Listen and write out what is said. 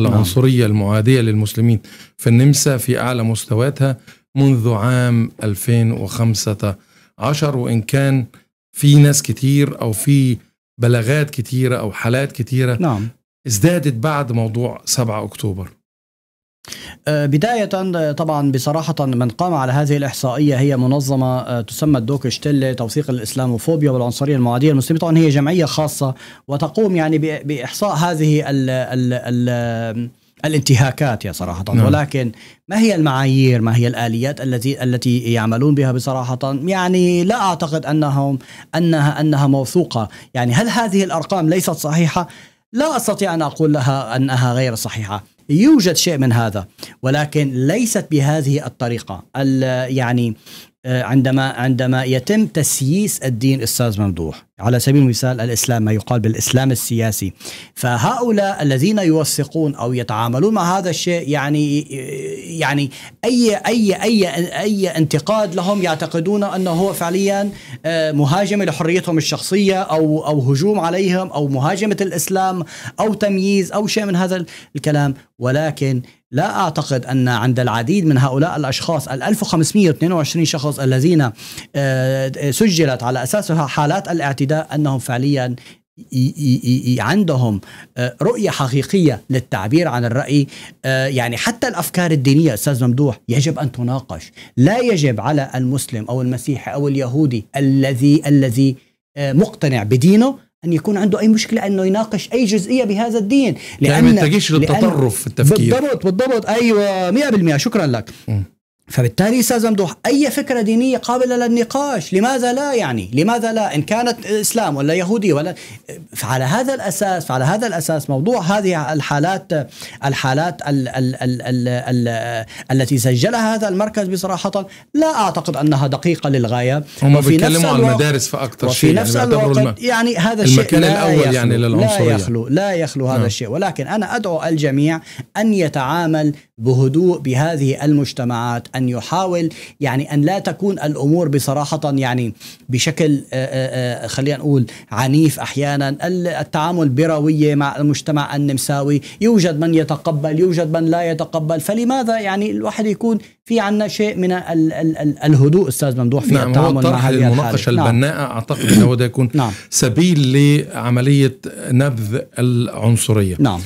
نعم. العنصرية المعادية للمسلمين في النمسا في أعلى مستوياتها منذ عام 2015 وإن كان في ناس كتير أو في بلاغات كتيرة أو حالات كتيرة نعم. ازدادت بعد موضوع 7 أكتوبر آه، بداية طبعا بصراحة من قام على هذه الإحصائية هي منظمة آه، تسمى الدوك شتيل توثيق الإسلاموفوبيا والعنصرية المعادية للمسلمين طبعا هي جمعية خاصة وتقوم يعني بإحصاء هذه ال ال ال الانتهاكات يا صراحة نعم. ولكن ما هي المعايير ما هي الآليات التي التي يعملون بها بصراحة يعني لا أعتقد أنهم أنها أنها موثوقة يعني هل هذه الأرقام ليست صحيحة لا أستطيع أن أقول لها أنها غير صحيحة يوجد شيء من هذا ولكن ليست بهذه الطريقه يعني آه، عندما عندما يتم تسييس الدين استاذ ممدوح على سبيل المثال الاسلام ما يقال بالاسلام السياسي فهؤلاء الذين يوثقون او يتعاملون مع هذا الشيء يعني آه، يعني اي اي اي اي انتقاد لهم يعتقدون انه هو فعليا آه، مهاجمه لحريتهم الشخصيه او او هجوم عليهم او مهاجمه الاسلام او تمييز او شيء من هذا الكلام ولكن لا أعتقد أن عند العديد من هؤلاء الأشخاص ال 1522 شخص الذين آه، سجلت على أساسها حالات الاعتداء أنهم فعليا عندهم آه، رؤية حقيقية للتعبير عن الرأي آه، يعني حتى الأفكار الدينية أستاذ ممدوح يجب أن تناقش لا يجب على المسلم أو المسيحي أو اليهودي الذي الذي مقتنع بدينه أن يكون عنده أي مشكلة أنه يناقش أي جزئية بهذا الدين لأن ما يتجهش للتطرف في التفكير بالضبط بالضبط أيوة 100% شكرا لك م. فبالتالي استاذ ممدوح أي فكرة دينية قابلة للنقاش لماذا لا يعني لماذا لا إن كانت إسلام ولا يهودي ولا فعلى هذا الأساس فعلى هذا الأساس موضوع هذه الحالات الحالات الـ الـ الـ الـ الـ التي سجلها هذا المركز بصراحة لا أعتقد أنها دقيقة للغاية هم بيتكلموا عن المدارس فأكثر اكثر شيء نفس يعني الوقت يعني هذا الشيء المكان الأول يعني يخلو يعني للعنصرية لا يخلو لا يخلو هذا نعم. الشيء ولكن أنا أدعو الجميع أن يتعامل بهدوء بهذه المجتمعات ان يحاول يعني ان لا تكون الامور بصراحه يعني بشكل آه، آه، آه، خلينا نقول عنيف احيانا التعامل برويه مع المجتمع النمساوي يوجد من يتقبل يوجد من لا يتقبل فلماذا يعني الواحد يكون في عندنا شيء من ال ال ال الهدوء استاذ ممدوح في نعم التعامل هو مع هذه المناقشه نعم. البناءه نعم. اعتقد انه ده يكون نعم. سبيل لعمليه نبذ العنصريه نعم